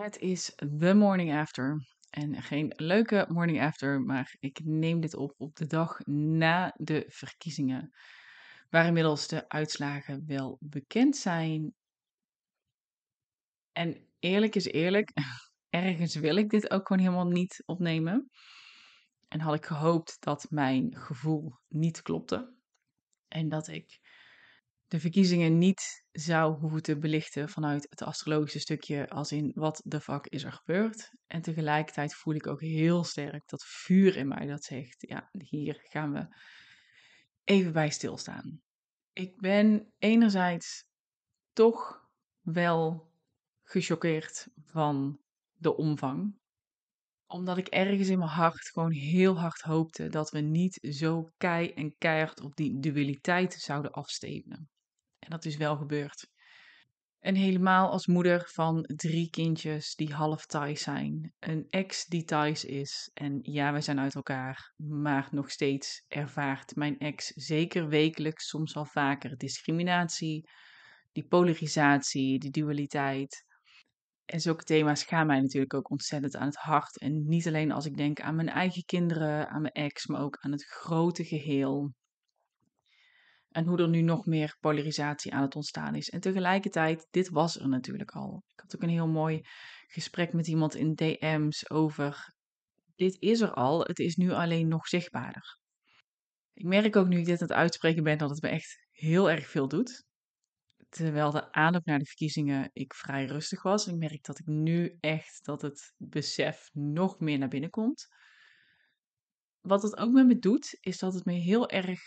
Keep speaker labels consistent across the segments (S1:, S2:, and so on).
S1: Het is the morning after. En geen leuke morning after, maar ik neem dit op op de dag na de verkiezingen. Waar inmiddels de uitslagen wel bekend zijn. En eerlijk is eerlijk, ergens wil ik dit ook gewoon helemaal niet opnemen. En had ik gehoopt dat mijn gevoel niet klopte. En dat ik de verkiezingen niet zou hoeven te belichten vanuit het astrologische stukje, als in wat de fuck is er gebeurd. En tegelijkertijd voel ik ook heel sterk dat vuur in mij dat zegt, ja, hier gaan we even bij stilstaan. Ik ben enerzijds toch wel gechoqueerd van de omvang. Omdat ik ergens in mijn hart gewoon heel hard hoopte dat we niet zo kei en keihard op die dualiteit zouden afstevenen. En dat is wel gebeurd. En helemaal als moeder van drie kindjes die half Thais zijn. Een ex die Thais is. En ja, wij zijn uit elkaar. Maar nog steeds ervaart mijn ex zeker wekelijks, soms al vaker, discriminatie, die polarisatie, die dualiteit. En zulke thema's gaan mij natuurlijk ook ontzettend aan het hart. En niet alleen als ik denk aan mijn eigen kinderen, aan mijn ex, maar ook aan het grote geheel. En hoe er nu nog meer polarisatie aan het ontstaan is. En tegelijkertijd, dit was er natuurlijk al. Ik had ook een heel mooi gesprek met iemand in DM's over. Dit is er al, het is nu alleen nog zichtbaarder. Ik merk ook nu ik dit aan het uitspreken ben dat het me echt heel erg veel doet. Terwijl de aanloop naar de verkiezingen ik vrij rustig was. Ik merk dat ik nu echt dat het besef nog meer naar binnen komt. Wat het ook met me doet, is dat het me heel erg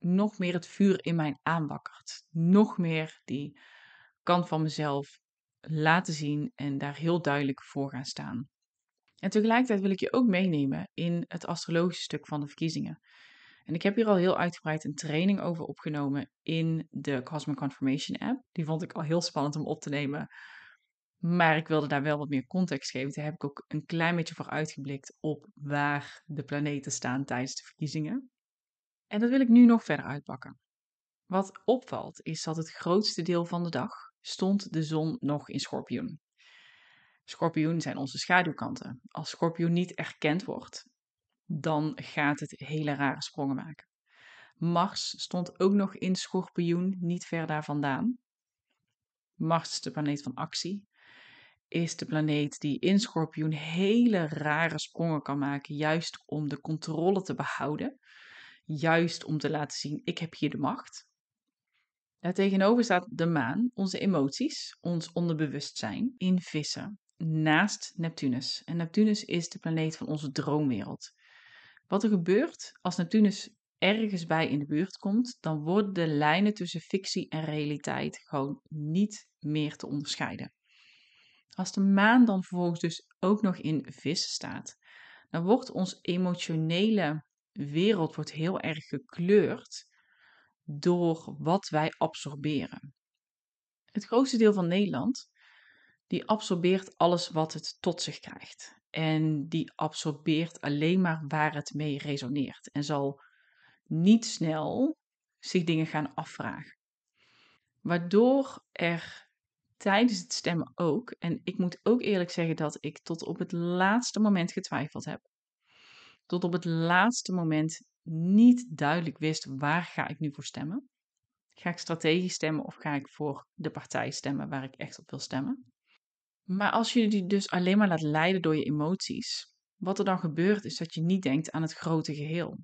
S1: nog meer het vuur in mij aanwakkert. Nog meer die kant van mezelf laten zien en daar heel duidelijk voor gaan staan. En tegelijkertijd wil ik je ook meenemen in het astrologische stuk van de verkiezingen. En ik heb hier al heel uitgebreid een training over opgenomen in de Cosmic Confirmation app. Die vond ik al heel spannend om op te nemen. Maar ik wilde daar wel wat meer context geven. Daar heb ik ook een klein beetje voor uitgeblikt op waar de planeten staan tijdens de verkiezingen. En dat wil ik nu nog verder uitpakken. Wat opvalt is dat het grootste deel van de dag stond de zon nog in schorpioen. Scorpioen zijn onze schaduwkanten. Als schorpioen niet erkend wordt, dan gaat het hele rare sprongen maken. Mars stond ook nog in schorpioen, niet ver daar vandaan. Mars de planeet van actie. Is de planeet die in schorpioen hele rare sprongen kan maken, juist om de controle te behouden juist om te laten zien, ik heb hier de macht. Daartegenover staat de maan, onze emoties, ons onderbewustzijn, in vissen, naast Neptunus. En Neptunus is de planeet van onze droomwereld. Wat er gebeurt als Neptunus ergens bij in de buurt komt, dan worden de lijnen tussen fictie en realiteit gewoon niet meer te onderscheiden. Als de maan dan vervolgens dus ook nog in vissen staat, dan wordt ons emotionele wereld wordt heel erg gekleurd door wat wij absorberen. Het grootste deel van Nederland, die absorbeert alles wat het tot zich krijgt. En die absorbeert alleen maar waar het mee resoneert. En zal niet snel zich dingen gaan afvragen. Waardoor er tijdens het stemmen ook, en ik moet ook eerlijk zeggen dat ik tot op het laatste moment getwijfeld heb, tot op het laatste moment niet duidelijk wist waar ga ik nu voor stemmen. Ga ik strategisch stemmen of ga ik voor de partij stemmen waar ik echt op wil stemmen? Maar als je die dus alleen maar laat leiden door je emoties, wat er dan gebeurt is dat je niet denkt aan het grote geheel.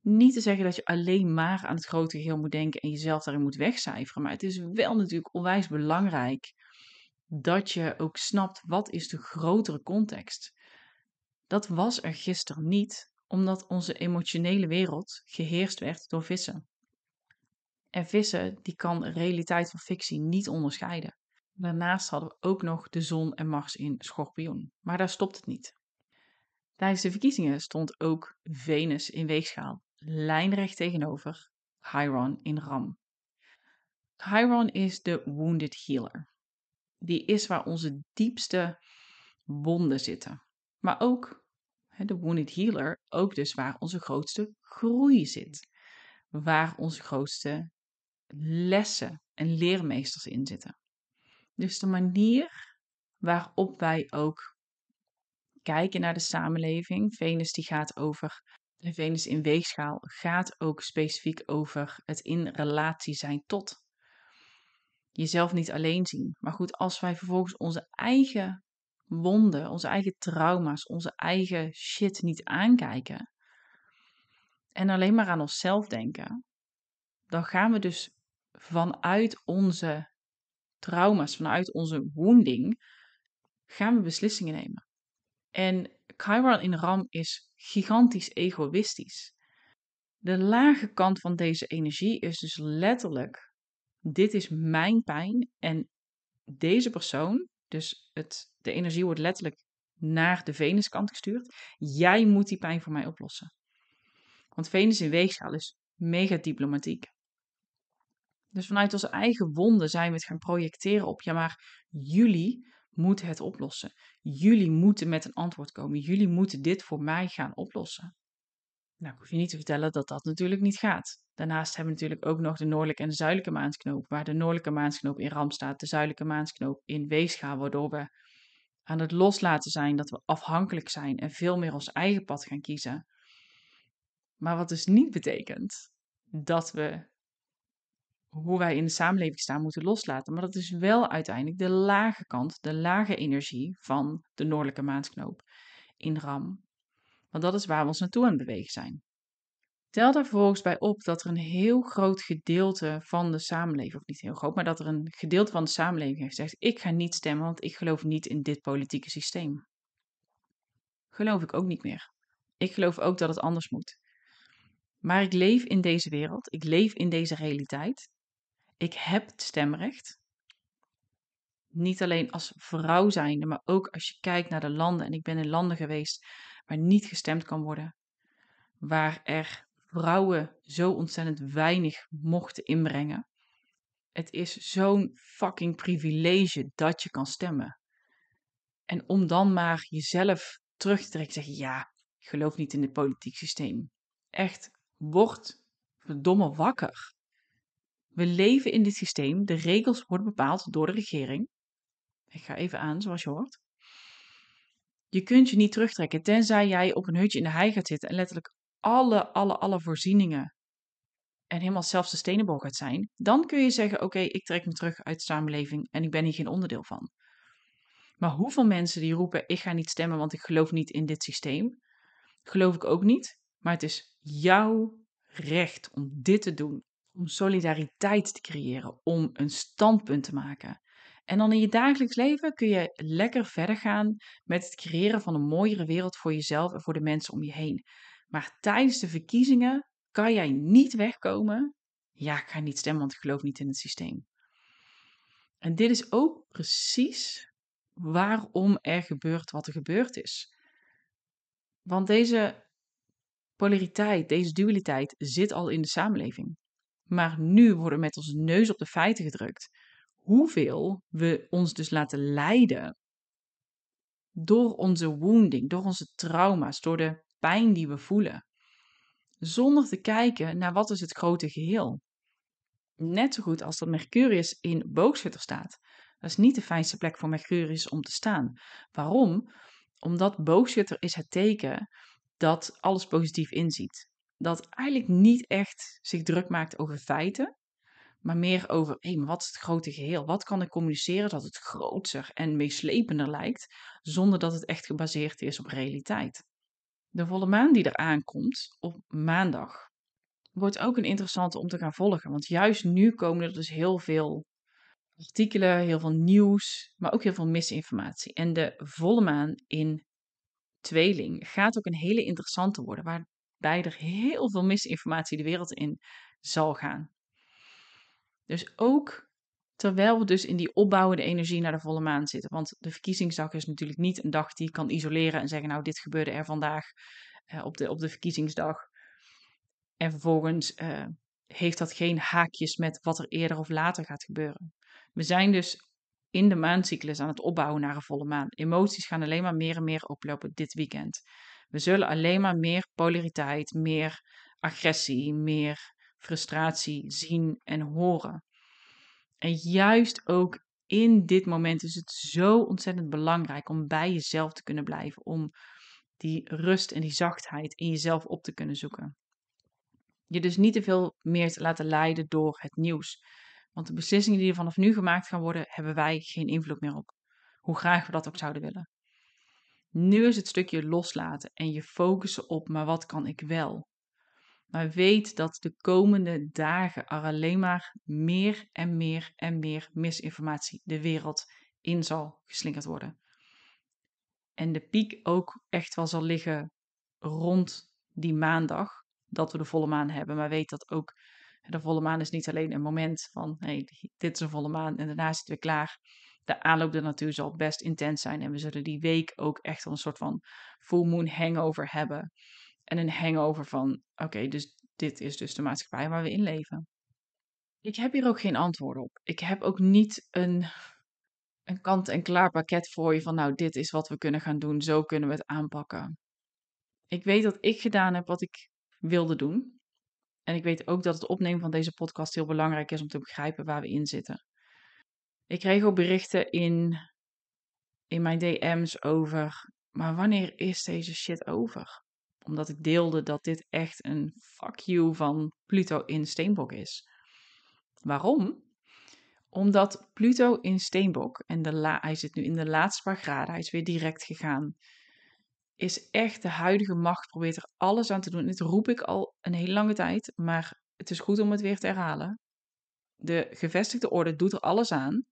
S1: Niet te zeggen dat je alleen maar aan het grote geheel moet denken en jezelf daarin moet wegcijferen, maar het is wel natuurlijk onwijs belangrijk dat je ook snapt wat is de grotere context. Dat was er gisteren niet, omdat onze emotionele wereld geheerst werd door vissen. En vissen, die kan realiteit van fictie niet onderscheiden. Daarnaast hadden we ook nog de zon en Mars in schorpioen. Maar daar stopt het niet. Tijdens de verkiezingen stond ook Venus in weegschaal, lijnrecht tegenover Chiron in ram. Chiron is de wounded healer. Die is waar onze diepste wonden zitten, maar ook de Wounded Healer, ook dus waar onze grootste groei zit. Waar onze grootste lessen en leermeesters in zitten. Dus de manier waarop wij ook kijken naar de samenleving. Venus die gaat over, de Venus in weegschaal gaat ook specifiek over het in relatie zijn tot. Jezelf niet alleen zien. Maar goed, als wij vervolgens onze eigen wonden, onze eigen trauma's, onze eigen shit niet aankijken en alleen maar aan onszelf denken, dan gaan we dus vanuit onze trauma's, vanuit onze wounding, gaan we beslissingen nemen. En Chiron in Ram is gigantisch egoïstisch. De lage kant van deze energie is dus letterlijk: dit is mijn pijn en deze persoon, dus het de energie wordt letterlijk naar de venuskant gestuurd. Jij moet die pijn voor mij oplossen. Want Venus in weegschaal is mega diplomatiek. Dus vanuit onze eigen wonden zijn we het gaan projecteren op, ja maar jullie moeten het oplossen. Jullie moeten met een antwoord komen. Jullie moeten dit voor mij gaan oplossen. Nou, ik hoef je niet te vertellen dat dat natuurlijk niet gaat. Daarnaast hebben we natuurlijk ook nog de noordelijke en de zuidelijke maansknoop, waar de noordelijke maansknoop in ram staat, de zuidelijke maansknoop in weegschaal, waardoor we aan het loslaten zijn, dat we afhankelijk zijn en veel meer ons eigen pad gaan kiezen. Maar wat dus niet betekent dat we hoe wij in de samenleving staan moeten loslaten. Maar dat is wel uiteindelijk de lage kant, de lage energie van de noordelijke maansknoop in Ram. Want dat is waar we ons naartoe aan het bewegen zijn. Tel daar vervolgens bij op dat er een heel groot gedeelte van de samenleving, of niet heel groot, maar dat er een gedeelte van de samenleving heeft gezegd: ik ga niet stemmen, want ik geloof niet in dit politieke systeem. Geloof ik ook niet meer. Ik geloof ook dat het anders moet. Maar ik leef in deze wereld, ik leef in deze realiteit. Ik heb het stemrecht. Niet alleen als vrouw zijnde, maar ook als je kijkt naar de landen. En ik ben in landen geweest waar niet gestemd kan worden. Waar er vrouwen zo ontzettend weinig mochten inbrengen. Het is zo'n fucking privilege dat je kan stemmen. En om dan maar jezelf terug te trekken, zeggen: ja, ik geloof niet in het politiek systeem. Echt, word verdomme wakker. We leven in dit systeem, de regels worden bepaald door de regering. Ik ga even aan, zoals je hoort. Je kunt je niet terugtrekken, tenzij jij op een hutje in de hei gaat zitten en letterlijk alle, alle, alle voorzieningen en helemaal zelfsustainable gaat zijn, dan kun je zeggen: Oké, ik trek me terug uit de samenleving en ik ben hier geen onderdeel van. Maar hoeveel mensen die roepen: Ik ga niet stemmen, want ik geloof niet in dit systeem, geloof ik ook niet. Maar het is jouw recht om dit te doen, om solidariteit te creëren, om een standpunt te maken. En dan in je dagelijks leven kun je lekker verder gaan met het creëren van een mooiere wereld voor jezelf en voor de mensen om je heen. Maar tijdens de verkiezingen kan jij niet wegkomen. Ja, ik ga niet stemmen, want ik geloof niet in het systeem. En dit is ook precies waarom er gebeurt wat er gebeurd is. Want deze polariteit, deze dualiteit zit al in de samenleving. Maar nu worden met onze neus op de feiten gedrukt. Hoeveel we ons dus laten leiden door onze wounding, door onze trauma's, door de pijn die we voelen. Zonder te kijken naar wat is het grote geheel. Net zo goed als dat Mercurius in boogschutter staat. Dat is niet de fijnste plek voor Mercurius om te staan. Waarom? Omdat boogschutter is het teken dat alles positief inziet. Dat eigenlijk niet echt zich druk maakt over feiten, maar meer over hé, maar wat is het grote geheel? Wat kan ik communiceren dat het groter en meeslepender lijkt, zonder dat het echt gebaseerd is op realiteit? De volle maan die eraan komt op maandag wordt ook een interessante om te gaan volgen. Want juist nu komen er dus heel veel artikelen, heel veel nieuws, maar ook heel veel misinformatie. En de volle maan in tweeling gaat ook een hele interessante worden, waarbij er heel veel misinformatie de wereld in zal gaan. Dus ook Terwijl we dus in die opbouwende energie naar de volle maan zitten. Want de verkiezingsdag is natuurlijk niet een dag die je kan isoleren en zeggen: Nou, dit gebeurde er vandaag eh, op, de, op de verkiezingsdag. En vervolgens eh, heeft dat geen haakjes met wat er eerder of later gaat gebeuren. We zijn dus in de maancyclus aan het opbouwen naar een volle maan. Emoties gaan alleen maar meer en meer oplopen dit weekend. We zullen alleen maar meer polariteit, meer agressie, meer frustratie zien en horen. En juist ook in dit moment is het zo ontzettend belangrijk om bij jezelf te kunnen blijven. Om die rust en die zachtheid in jezelf op te kunnen zoeken. Je dus niet te veel meer te laten leiden door het nieuws. Want de beslissingen die er vanaf nu gemaakt gaan worden, hebben wij geen invloed meer op. Hoe graag we dat ook zouden willen. Nu is het stukje loslaten en je focussen op, maar wat kan ik wel? Maar weet dat de komende dagen er alleen maar meer en meer en meer misinformatie de wereld in zal geslingerd worden. En de piek ook echt wel zal liggen rond die maandag dat we de volle maan hebben. Maar weet dat ook de volle maan is niet alleen een moment van hey, dit is een volle maan en daarna is het weer klaar. De aanloop er natuur zal best intens zijn en we zullen die week ook echt een soort van full moon hangover hebben. En een hangover van, oké, dus dit is dus de maatschappij waar we in leven. Ik heb hier ook geen antwoord op. Ik heb ook niet een, een kant-en-klaar pakket voor je van, nou, dit is wat we kunnen gaan doen, zo kunnen we het aanpakken. Ik weet dat ik gedaan heb wat ik wilde doen. En ik weet ook dat het opnemen van deze podcast heel belangrijk is om te begrijpen waar we in zitten. Ik kreeg ook berichten in, in mijn DM's over, maar wanneer is deze shit over? Omdat ik deelde dat dit echt een fuck you van Pluto in Steenbok is. Waarom? Omdat Pluto in Steenbok, en de la, hij zit nu in de laatste paar graden, hij is weer direct gegaan, is echt de huidige macht, probeert er alles aan te doen. dit roep ik al een hele lange tijd, maar het is goed om het weer te herhalen. De gevestigde orde doet er alles aan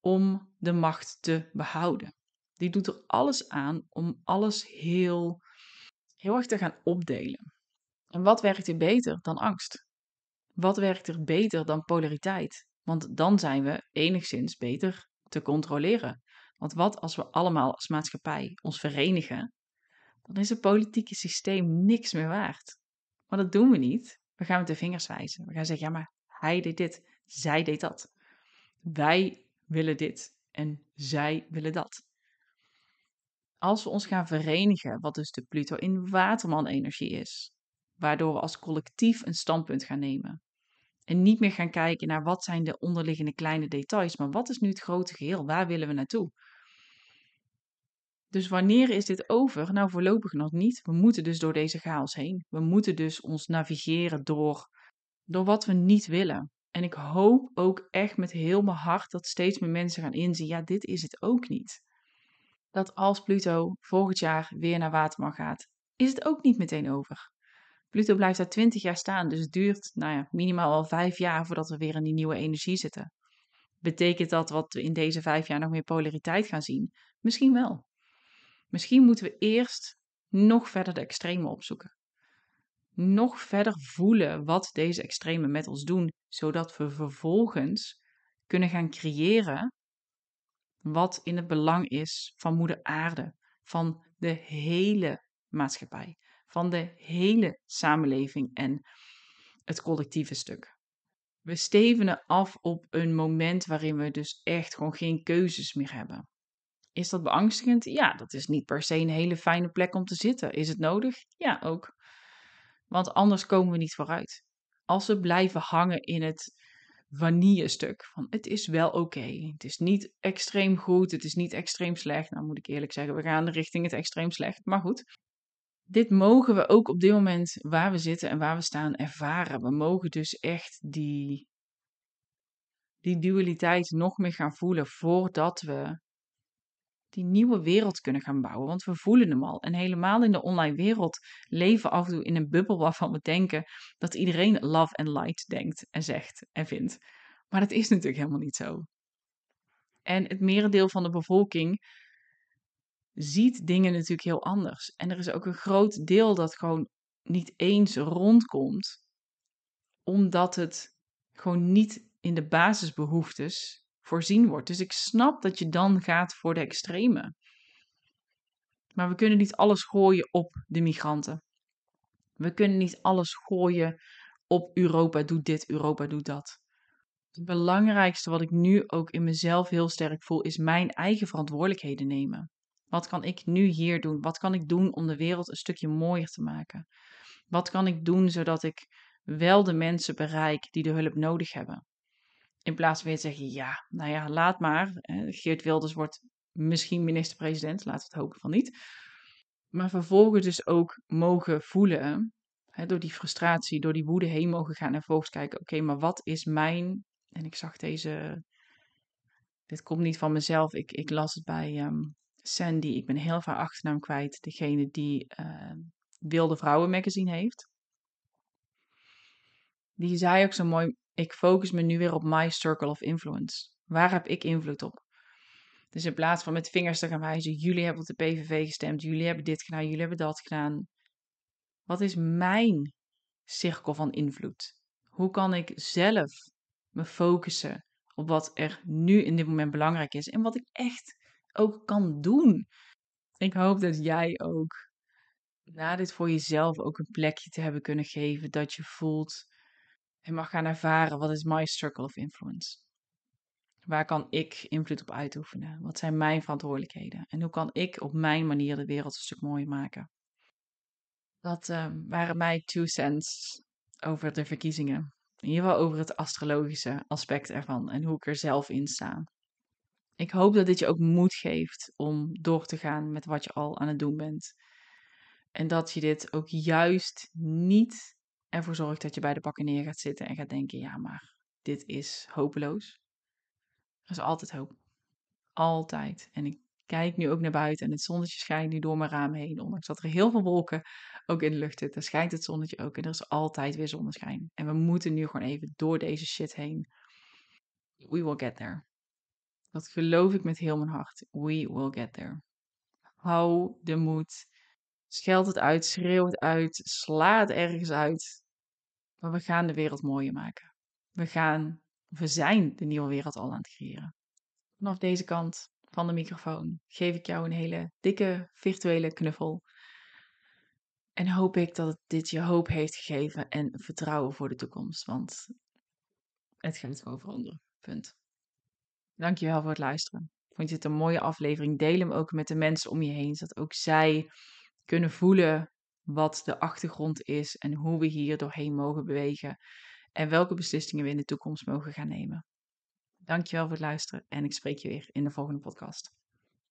S1: om de macht te behouden. Die doet er alles aan om alles heel heel erg te gaan opdelen. En wat werkt er beter dan angst? Wat werkt er beter dan polariteit? Want dan zijn we enigszins beter te controleren. Want wat als we allemaal als maatschappij ons verenigen, dan is het politieke systeem niks meer waard. Maar dat doen we niet. We gaan met de vingers wijzen. We gaan zeggen, ja maar hij deed dit, zij deed dat. Wij willen dit en zij willen dat. Als we ons gaan verenigen, wat dus de Pluto in waterman-energie is, waardoor we als collectief een standpunt gaan nemen. En niet meer gaan kijken naar wat zijn de onderliggende kleine details, maar wat is nu het grote geheel? Waar willen we naartoe? Dus wanneer is dit over? Nou, voorlopig nog niet. We moeten dus door deze chaos heen. We moeten dus ons navigeren door, door wat we niet willen. En ik hoop ook echt met heel mijn hart dat steeds meer mensen gaan inzien: ja, dit is het ook niet dat als Pluto volgend jaar weer naar Waterman gaat, is het ook niet meteen over. Pluto blijft daar 20 jaar staan, dus het duurt nou ja, minimaal al vijf jaar voordat we weer in die nieuwe energie zitten. Betekent dat wat we in deze vijf jaar nog meer polariteit gaan zien? Misschien wel. Misschien moeten we eerst nog verder de extreme opzoeken. Nog verder voelen wat deze extremen met ons doen, zodat we vervolgens kunnen gaan creëren wat in het belang is van Moeder Aarde, van de hele maatschappij, van de hele samenleving en het collectieve stuk. We stevenen af op een moment waarin we dus echt gewoon geen keuzes meer hebben. Is dat beangstigend? Ja, dat is niet per se een hele fijne plek om te zitten. Is het nodig? Ja, ook. Want anders komen we niet vooruit. Als we blijven hangen in het vanille-stuk. Van het is wel oké. Het is niet extreem goed. Het is niet extreem slecht. Nou moet ik eerlijk zeggen, we gaan richting het extreem slecht. Maar goed. Dit mogen we ook op dit moment waar we zitten en waar we staan ervaren. We mogen dus echt die, die dualiteit nog meer gaan voelen voordat we die nieuwe wereld kunnen gaan bouwen. Want we voelen hem al. En helemaal in de online wereld leven af en toe in een bubbel waarvan we denken dat iedereen love and light denkt en zegt en vindt. Maar dat is natuurlijk helemaal niet zo. En het merendeel van de bevolking ziet dingen natuurlijk heel anders. En er is ook een groot deel dat gewoon niet eens rondkomt, omdat het gewoon niet in de basisbehoeftes voorzien wordt. Dus ik snap dat je dan gaat voor de extreme. Maar we kunnen niet alles gooien op de migranten. We kunnen niet alles gooien op Europa doet dit, Europa doet dat. Het belangrijkste wat ik nu ook in mezelf heel sterk voel, is mijn eigen verantwoordelijkheden nemen. Wat kan ik nu hier doen? Wat kan ik doen om de wereld een stukje mooier te maken? Wat kan ik doen zodat ik wel de mensen bereik die de hulp nodig hebben? In plaats van weer te zeggen, ja, nou ja, laat maar. Geert Wilders wordt misschien minister-president, laten we het hopen van niet. Maar vervolgens dus ook mogen voelen, hè, door die frustratie, door die woede heen mogen gaan en vervolgens kijken, oké, maar wat is mijn... En ik zag deze... Dit komt niet van mezelf, ik, ik las het bij ehm, Sandy. Ik ben heel vaak achternaam kwijt, degene die ehm, Wilde Vrouwen magazine heeft. Die zei ook zo mooi, ik focus me nu weer op my circle of influence. Waar heb ik invloed op? Dus in plaats van met vingers te gaan wijzen, jullie hebben op de PVV gestemd, jullie hebben dit gedaan, jullie hebben dat gedaan. Wat is mijn cirkel van invloed? Hoe kan ik zelf me focussen op wat er nu in dit moment belangrijk is en wat ik echt ook kan doen? Ik hoop dat jij ook na dit voor jezelf ook een plekje te hebben kunnen geven, dat je voelt en mag gaan ervaren wat is my circle of influence. Waar kan ik invloed op uitoefenen? Wat zijn mijn verantwoordelijkheden? En hoe kan ik op mijn manier de wereld een stuk mooier maken? Dat ehm, waren mijn two cents over de verkiezingen. In ieder geval over het astrologische aspect ervan en hoe ik er zelf in sta. Ik hoop dat dit je ook moed geeft om door te gaan met wat je al aan het doen bent. En dat je dit ook juist niet ervoor zorgt dat je bij de bakken neer gaat zitten en gaat denken: ja, maar dit is hopeloos. Er is altijd hoop. Altijd. En ik kijk nu ook naar buiten en het zonnetje schijnt nu door mijn raam heen. Ondanks dat er heel veel wolken ook in de lucht zitten, schijnt het zonnetje ook. En er is altijd weer zonneschijn. En we moeten nu gewoon even door deze shit heen. We will get there. Dat geloof ik met heel mijn hart. We will get there. Hou de moed. Scheld het uit, schreeuw het uit, sla het ergens uit maar we gaan de wereld mooier maken. We gaan, we zijn de nieuwe wereld al aan het creëren. Vanaf deze kant van de microfoon geef ik jou een hele dikke virtuele knuffel. En hoop ik dat dit je hoop heeft gegeven en vertrouwen voor de toekomst. Want het gaat gewoon veranderen. Punt. Dankjewel voor het luisteren. Vond je het een mooie aflevering? Deel hem ook met de mensen om je heen, zodat ook zij kunnen voelen wat de achtergrond is en hoe we hier doorheen mogen bewegen en welke beslissingen we in de toekomst mogen gaan nemen. Dankjewel voor het luisteren en ik spreek je weer in de volgende podcast.